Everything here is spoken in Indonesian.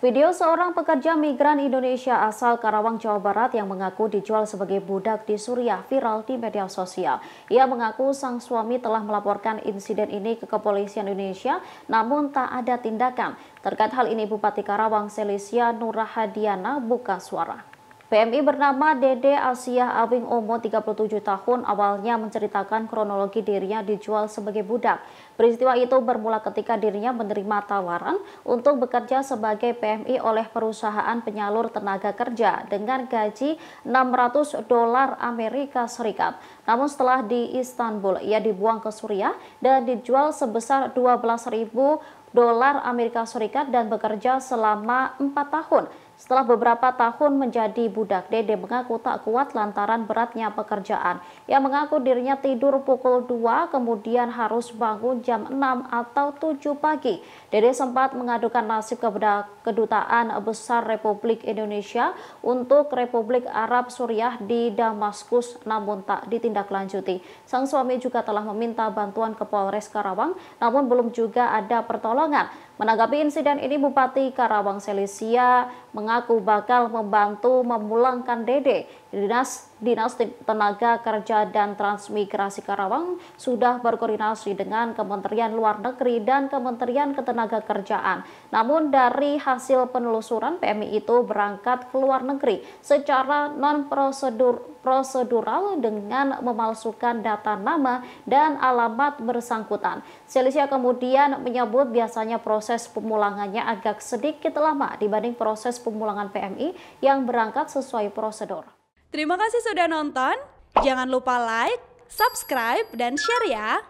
Video seorang pekerja migran Indonesia asal Karawang, Jawa Barat yang mengaku dijual sebagai budak di Suriah viral di media sosial. Ia mengaku sang suami telah melaporkan insiden ini ke kepolisian Indonesia namun tak ada tindakan. Terkait hal ini Bupati Karawang Selisia Nurahadiana buka suara. PMI bernama Dede Asiah Awing Omo 37 tahun awalnya menceritakan kronologi dirinya dijual sebagai budak. Peristiwa itu bermula ketika dirinya menerima tawaran untuk bekerja sebagai PMI oleh perusahaan penyalur tenaga kerja dengan gaji 600 dolar Amerika Serikat. Namun setelah di Istanbul ia dibuang ke Suriah dan dijual sebesar 12 ribu dolar Amerika Serikat dan bekerja selama empat tahun. Setelah beberapa tahun menjadi budak, Dede mengaku tak kuat lantaran beratnya pekerjaan. Ia mengaku dirinya tidur pukul 2, kemudian harus bangun jam 6 atau 7 pagi. Dede sempat mengadukan nasib kepada Kedutaan Besar Republik Indonesia untuk Republik Arab Suriah di Damaskus, namun tak ditindaklanjuti. Sang suami juga telah meminta bantuan ke Polres Karawang, namun belum juga ada pertolongan bác vâng ạ Menanggapi insiden ini, Bupati Karawang Selisia mengaku bakal membantu memulangkan Dede. Dinas Dinas Tenaga Kerja dan Transmigrasi Karawang sudah berkoordinasi dengan Kementerian Luar Negeri dan Kementerian Ketenagakerjaan. Namun dari hasil penelusuran PMI itu berangkat ke luar negeri secara non prosedur prosedural dengan memalsukan data nama dan alamat bersangkutan. Selisia kemudian menyebut biasanya proses proses pemulangannya agak sedikit lama dibanding proses pemulangan PMI yang berangkat sesuai prosedur. Terima kasih sudah nonton. Jangan lupa like, subscribe, dan share ya.